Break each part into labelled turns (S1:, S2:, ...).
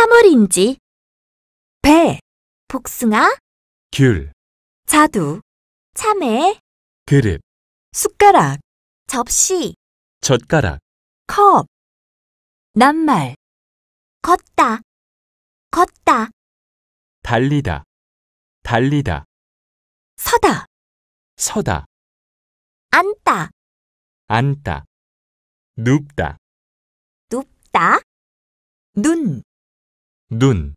S1: 사물인지 배, 복숭아, 귤, 자두, 참외, 그릇, 숟가락, 접시, 젓가락, 컵, 낱말, 걷다, 걷다, 달리다, 달리다, 서다, 서다, 앉다, 앉다, 눕다, 눕다, 눈, 눈,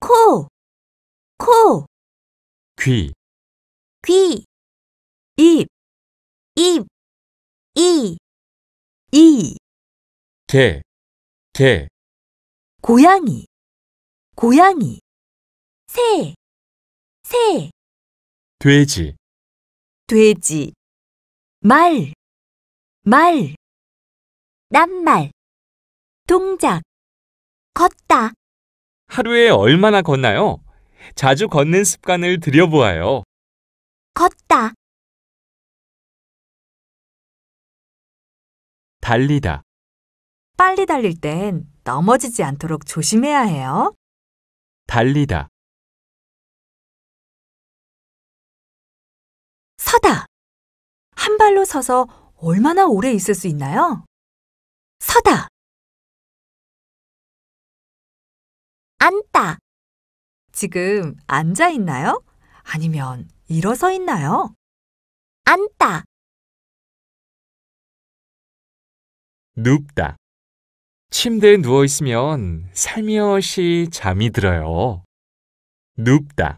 S1: 코, 코, 귀, 귀, 입, 입, 이, 이, 개, 개, 고양이, 고양이, 새, 새, 돼지, 돼지, 말, 말, 낱말, 동작, 걷다. 하루에 얼마나 걷나요? 자주 걷는 습관을 들여보아요. 걷다, 달리다, 빨리 달릴 땐 넘어지지 않도록 조심해야 해요. 달리다, 서다. 한 발로 서서 얼마나 오래 있을 수 있나요? 서다. 앉다. 지금 앉아 있나요? 아니면 일어서 있나요? 앉다. 눕다. 침대에 누워 있으면 살며시 잠이 들어요. 눕다.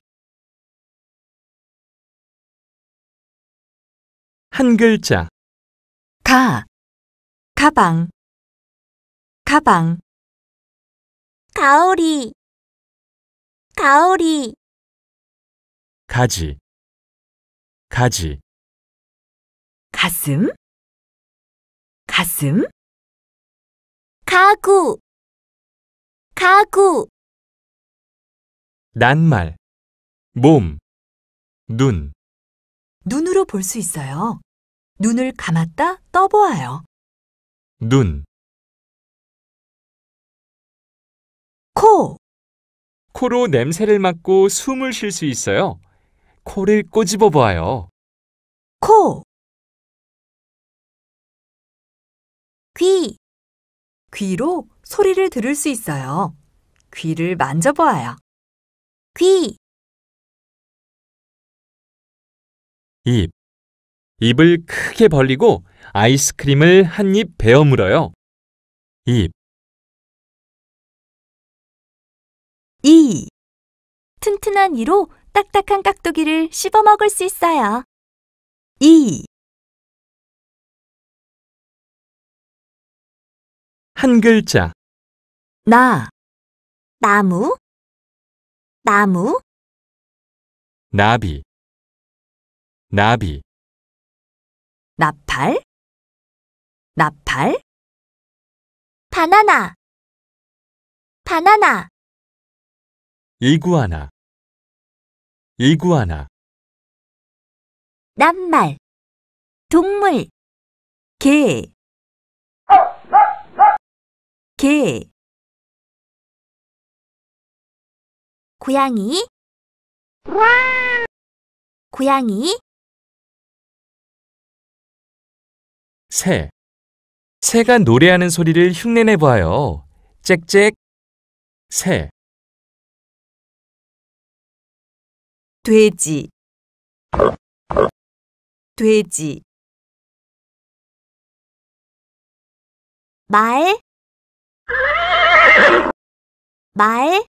S1: 한 글자. 가. 가방. 가방. 가오리. 가오리 가지 가지 가슴 가슴 가구 가구 낱말 몸, 눈 눈으로 볼 수 있어요. 눈을 감았다 떠보아요. 눈코 코로 냄새를 맡고 숨을 쉴 수 있어요. 코를 꼬집어 보아요. 코귀 귀로 소리를 들을 수 있어요. 귀를 만져보아요. 귀입 입을 크게 벌리고 아이스크림을 한 입 베어 물어요. 입 2. 튼튼한 이로 딱딱한 깍두기를 씹어 먹을 수 있어요. 2. 한 글자 나, 나무, 나무, 나비 나비 나팔, 나팔, 바나나, 바나나. 이구아나 이구아나 낱말 동물 개 개, 고양이, 고양이, 새 새가 노래하는 소리를 흉내내 보아요 짹짹 새 돼지 돼지 말 말.